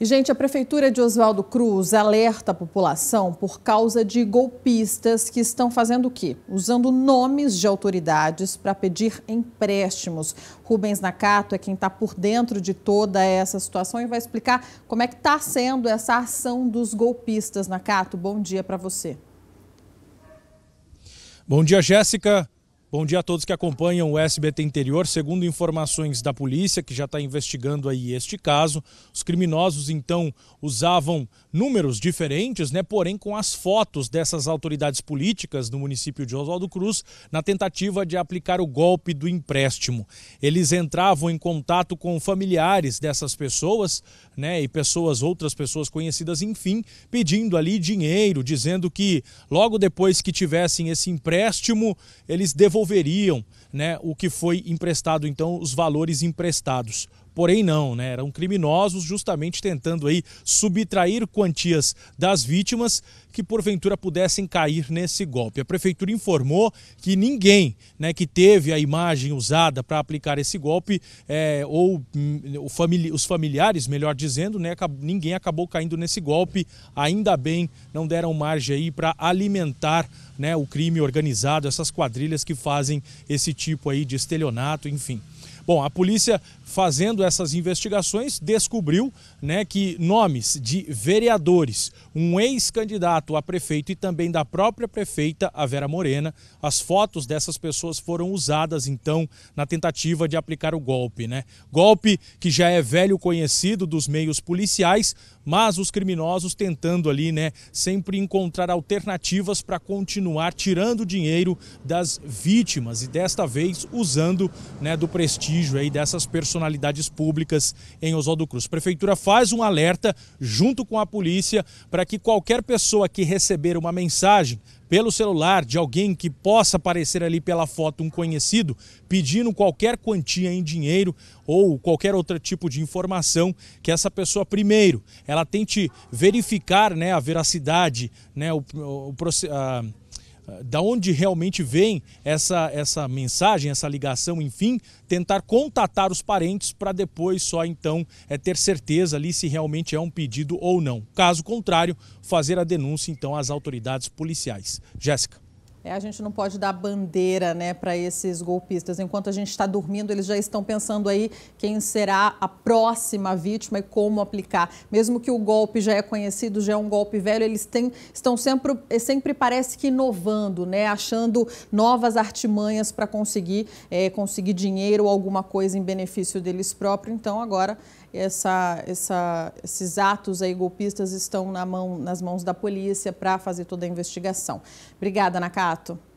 E, gente, a Prefeitura de Oswaldo Cruz alerta a população por causa de golpistas que estão fazendo o quê? Usando nomes de autoridades para pedir empréstimos. Rubens Nakato é quem está por dentro de toda essa situação e vai explicar como é que está sendo essa ação dos golpistas. Nakato, bom dia para você. Bom dia, Jéssica. Bom dia a todos que acompanham o SBT Interior. Segundo informações da polícia, que já está investigando aí este caso, os criminosos então usavam números diferentes, né? Porém, com as fotos dessas autoridades políticas no município de Oswaldo Cruz, na tentativa de aplicar o golpe do empréstimo. Eles entravam em contato com familiares dessas pessoas, né? E pessoas, outras pessoas conhecidas, enfim, pedindo ali dinheiro, dizendo que logo depois que tivessem esse empréstimo, eles devolviam devolveriam né, o que foi emprestado, então, os valores emprestados porém não, né? Eram criminosos justamente tentando aí subtrair quantias das vítimas que porventura pudessem cair nesse golpe. A prefeitura informou que ninguém, né, que teve a imagem usada para aplicar esse golpe é, ou hum, famili os familiares, melhor dizendo, né, ninguém acabou caindo nesse golpe. Ainda bem, não deram margem aí para alimentar né, o crime organizado, essas quadrilhas que fazem esse tipo aí de estelionato, enfim. Bom, a polícia fazendo essas investigações descobriu né, que nomes de vereadores, um ex-candidato a prefeito e também da própria prefeita, a Vera Morena, as fotos dessas pessoas foram usadas então na tentativa de aplicar o golpe. Né? Golpe que já é velho conhecido dos meios policiais, mas os criminosos tentando ali, né, sempre encontrar alternativas para continuar tirando dinheiro das vítimas e desta vez usando né, do prestígio aí dessas personalidades públicas em Oswaldo Cruz. A prefeitura faz um alerta junto com a polícia para que qualquer pessoa que receber uma mensagem pelo celular de alguém que possa aparecer ali pela foto um conhecido, pedindo qualquer quantia em dinheiro ou qualquer outro tipo de informação, que essa pessoa primeiro, ela tente verificar, né, a veracidade, né, o, o a, ah, da onde realmente vem essa, essa mensagem, essa ligação, enfim, tentar contatar os parentes para depois só então é ter certeza ali se realmente é um pedido ou não. Caso contrário, fazer a denúncia então às autoridades policiais. Jéssica. É, a gente não pode dar bandeira né, para esses golpistas. Enquanto a gente está dormindo, eles já estão pensando aí quem será a próxima vítima e como aplicar. Mesmo que o golpe já é conhecido, já é um golpe velho, eles têm, estão sempre, é, sempre parece que inovando, né, achando novas artimanhas para conseguir, é, conseguir dinheiro ou alguma coisa em benefício deles próprios. Então agora essa, essa, esses atos aí golpistas estão na mão, nas mãos da polícia para fazer toda a investigação. Obrigada, Nakara. stato.